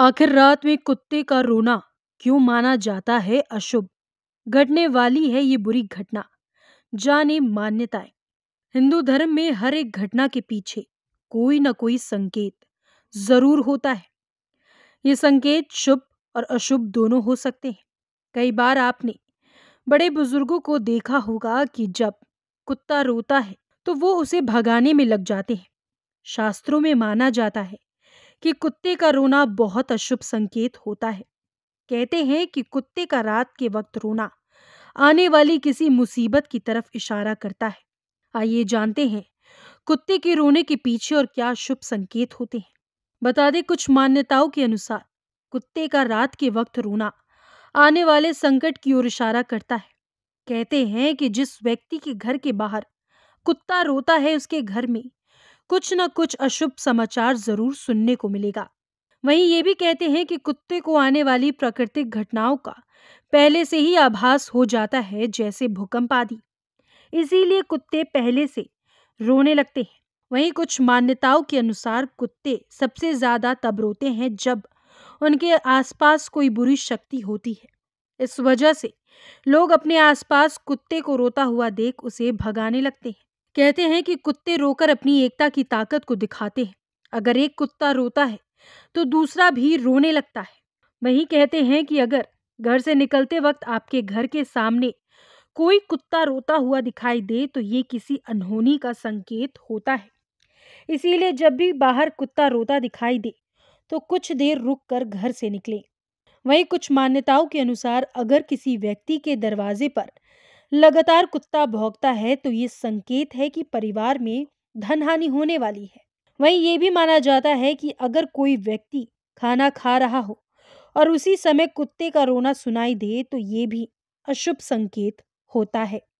आखिर रात में कुत्ते का रोना क्यों माना जाता है अशुभ घटने वाली है ये बुरी घटना जाने मान्यताएं हिंदू धर्म में हर एक घटना के पीछे कोई ना कोई संकेत जरूर होता है ये संकेत शुभ और अशुभ दोनों हो सकते हैं कई बार आपने बड़े बुजुर्गों को देखा होगा कि जब कुत्ता रोता है तो वो उसे भगाने में लग जाते हैं शास्त्रों में माना जाता है कि कुत्ते का रोना बहुत अशुभ संकेत होता है कहते हैं कि कुत्ते का रात के वक्त रोना आने वाली किसी मुसीबत की तरफ इशारा करता है आइए जानते हैं कुत्ते के रोने के पीछे और क्या शुभ संकेत होते हैं बता दें कुछ मान्यताओं के अनुसार कुत्ते का रात के वक्त रोना आने वाले संकट की ओर इशारा करता है कहते हैं कि जिस व्यक्ति के घर के बाहर कुत्ता रोता है उसके घर में कुछ न कुछ अशुभ समाचार जरूर सुनने को मिलेगा वहीं ये भी कहते हैं कि कुत्ते को आने वाली प्राकृतिक घटनाओं का पहले से ही आभास हो जाता है जैसे भूकंप आदि इसीलिए कुत्ते पहले से रोने लगते हैं वहीं कुछ मान्यताओं के अनुसार कुत्ते सबसे ज़्यादा तब रोते हैं जब उनके आसपास कोई बुरी शक्ति होती है इस वजह से लोग अपने आसपास कुत्ते को रोता हुआ देख उसे भगाने लगते हैं कहते हैं कि कुत्ते रोकर अपनी एकता की ताकत को दिखाते हैं अगर एक कुत्ता रोता है तो दूसरा भी रोने लगता है वहीं कहते हैं कि अगर घर से निकलते वक्त आपके घर के सामने कोई कुत्ता रोता हुआ दिखाई दे तो ये किसी अनहोनी का संकेत होता है इसीलिए जब भी बाहर कुत्ता रोता दिखाई दे तो कुछ देर रुक कर घर से निकले वहीं कुछ मान्यताओं के अनुसार अगर किसी व्यक्ति के दरवाजे पर लगातार कुत्ता भौंकता है तो ये संकेत है कि परिवार में धन हानि होने वाली है वहीं ये भी माना जाता है कि अगर कोई व्यक्ति खाना खा रहा हो और उसी समय कुत्ते का रोना सुनाई दे तो ये भी अशुभ संकेत होता है